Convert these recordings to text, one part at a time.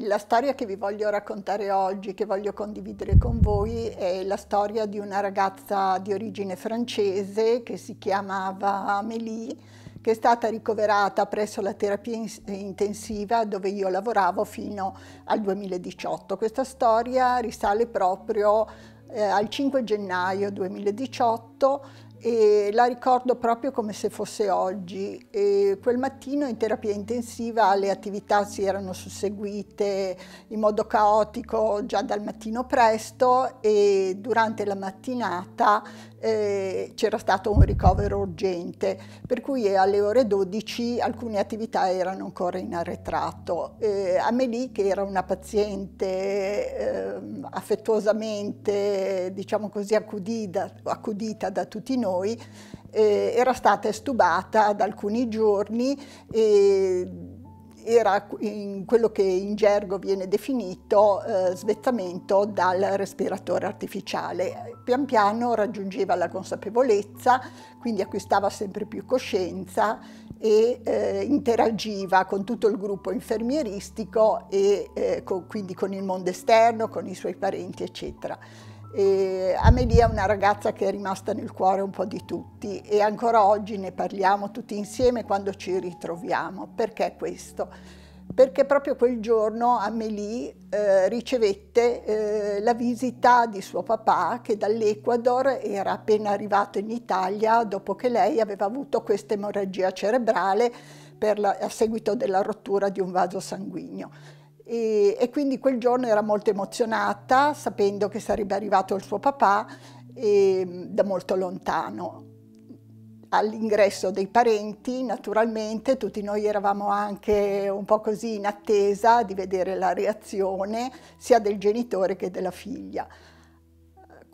La storia che vi voglio raccontare oggi, che voglio condividere con voi, è la storia di una ragazza di origine francese che si chiamava Amélie, che è stata ricoverata presso la terapia intensiva dove io lavoravo fino al 2018. Questa storia risale proprio eh, al 5 gennaio 2018 e la ricordo proprio come se fosse oggi. E quel mattino in terapia intensiva le attività si erano susseguite in modo caotico già dal mattino presto e durante la mattinata eh, c'era stato un ricovero urgente, per cui alle ore 12 alcune attività erano ancora in arretrato. Eh, Amélie, che era una paziente eh, affettuosamente, diciamo così, accudita, accudita da tutti noi, noi, eh, era stata estubata da alcuni giorni e era in quello che in gergo viene definito eh, svezzamento dal respiratore artificiale. Pian piano raggiungeva la consapevolezza, quindi acquistava sempre più coscienza e eh, interagiva con tutto il gruppo infermieristico e eh, con, quindi con il mondo esterno, con i suoi parenti, eccetera. E Amelia è una ragazza che è rimasta nel cuore un po' di tutti e ancora oggi ne parliamo tutti insieme quando ci ritroviamo. Perché questo? Perché proprio quel giorno Amelie eh, ricevette eh, la visita di suo papà che dall'Ecuador era appena arrivato in Italia dopo che lei aveva avuto questa emorragia cerebrale la, a seguito della rottura di un vaso sanguigno e, e, quindi quel giorno era molto emozionata sapendo che sarebbe arrivato il suo papà e, ehm, da molto lontano. All'ingresso dei parenti, naturalmente, tutti noi eravamo anche un po' così in attesa di vedere la reazione sia del genitore che della figlia.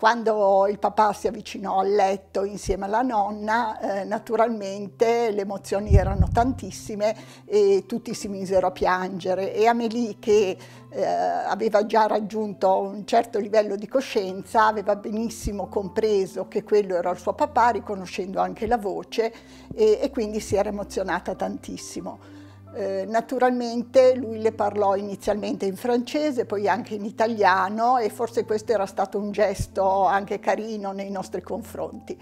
Quando il papà si avvicinò al letto insieme alla nonna, eh, naturalmente le emozioni erano tantissime e tutti si misero a piangere e Amélie che eh, aveva già raggiunto un certo livello di coscienza, aveva benissimo compreso che quello era il suo papà, riconoscendo anche la voce e, e quindi si era emozionata tantissimo. Eh, naturalmente lui le parlò inizialmente in francese, poi anche in italiano e forse questo era stato un gesto anche carino nei nostri confronti.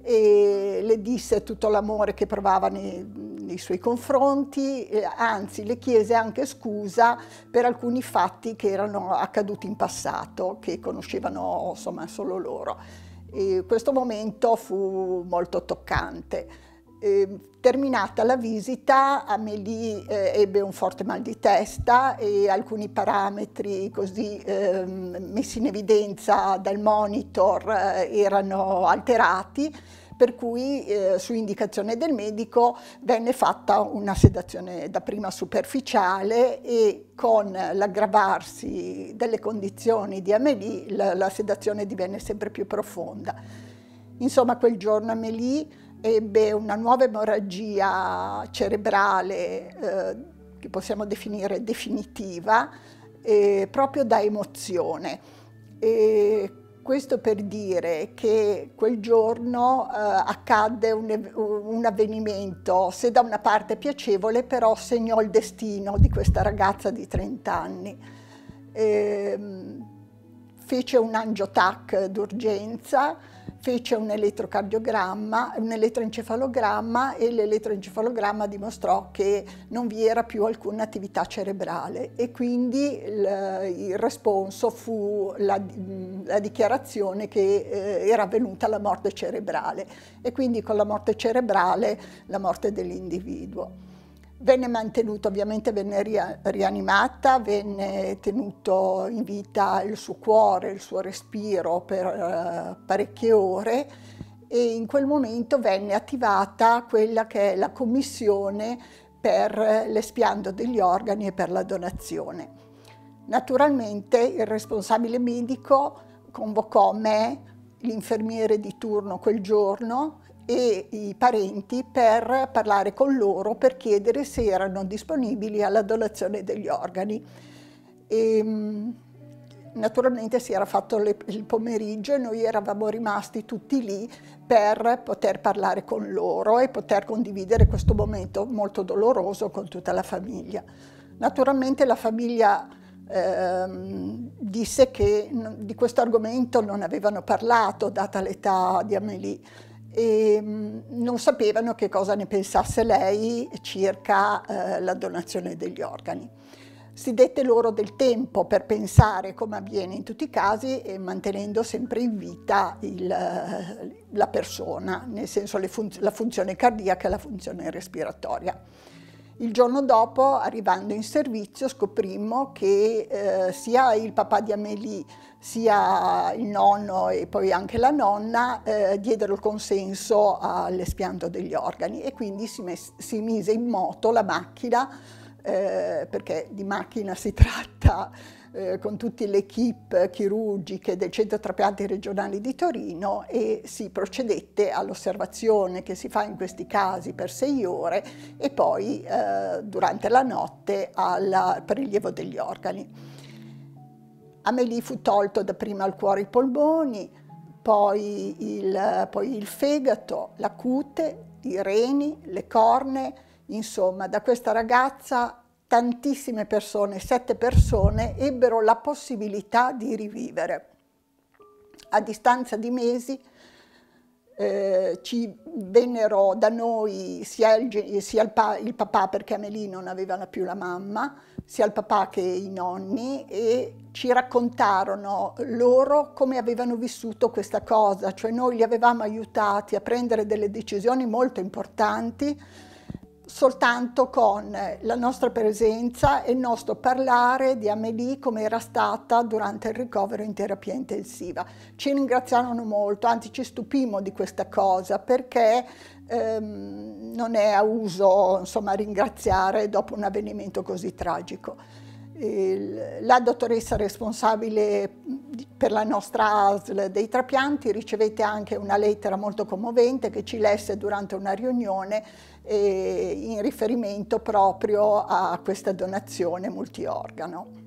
E le disse tutto l'amore che provava nei, nei suoi confronti, eh, anzi le chiese anche scusa per alcuni fatti che erano accaduti in passato, che conoscevano insomma, solo loro. E questo momento fu molto toccante. Eh, terminata la visita, Amélie eh, ebbe un forte mal di testa e alcuni parametri così eh, messi in evidenza dal monitor eh, erano alterati, per cui eh, su indicazione del medico venne fatta una sedazione dapprima superficiale e con l'aggravarsi delle condizioni di Amélie la, la sedazione divenne sempre più profonda. Insomma, quel giorno Amélie ebbe una nuova emorragia cerebrale eh, che possiamo definire definitiva eh, proprio da emozione. E questo per dire che quel giorno eh, accadde un, un, avvenimento, se da una parte piacevole, però segnò il destino di questa ragazza di 30 anni. E, ehm, fece un angiotac d'urgenza, fece un elettrocardiogramma, un elettroencefalogramma e l'elettroencefalogramma dimostrò che non vi era più alcuna attività cerebrale e quindi il, il responso fu la, la dichiarazione che eh, era avvenuta la morte cerebrale e quindi con la morte cerebrale la morte dell'individuo. Venne mantenuta, ovviamente venne rianimata, venne tenuto in vita il suo cuore, il suo respiro per uh, parecchie ore e in quel momento venne attivata quella che è la commissione per l'espiando degli organi e per la donazione. Naturalmente il responsabile medico convocò me, l'infermiere di turno quel giorno, e i parenti per parlare con loro per chiedere se erano disponibili alla donazione degli organi. E, ehm, naturalmente si era fatto le, il pomeriggio e noi eravamo rimasti tutti lì per poter parlare con loro e poter condividere questo momento molto doloroso con tutta la famiglia. Naturalmente la famiglia ehm, disse che di questo argomento non avevano parlato, data l'età di Amélie e ehm, non sapevano che cosa ne pensasse lei circa eh, la donazione degli organi. Si dette loro del tempo per pensare, come avviene in tutti i casi, e eh, mantenendo sempre in vita il, la persona, nel senso fun la funzione cardiaca e la funzione respiratoria. Il giorno dopo, arrivando in servizio, scoprimmo che eh, sia il papà di Amélie, sia il nonno e poi anche la nonna eh, diedero il consenso all'espianto degli organi e quindi si, si mise in moto la macchina, eh, perché di macchina si tratta eh, con tutte le equip chirurgiche del Centro Trapianti Regionali di Torino e si procedette all'osservazione che si fa in questi casi per sei ore e poi eh, durante la notte al prelievo degli organi. Amelie fu tolto dapprima il cuore e i polmoni, poi il, poi il fegato, la cute, i reni, le corne, insomma da questa ragazza tantissime persone, sette persone, ebbero la possibilità di rivivere. A distanza di mesi eh, ci vennero da noi sia, il, sia il, pa, il, papà, perché Amelie non aveva più la mamma, sia il papà che i nonni, e ci raccontarono loro come avevano vissuto questa cosa, cioè noi li avevamo aiutati a prendere delle decisioni molto importanti, soltanto con la nostra presenza e il nostro parlare di Amelie come era stata durante il ricovero in terapia intensiva. Ci ringraziarono molto, anzi ci stupimmo di questa cosa perché ehm, non è a uso insomma, ringraziare dopo un avvenimento così tragico la dottoressa responsabile per la nostra ASL dei trapianti ricevette anche una lettera molto commovente che ci lesse durante una riunione eh, in riferimento proprio a questa donazione multiorgano.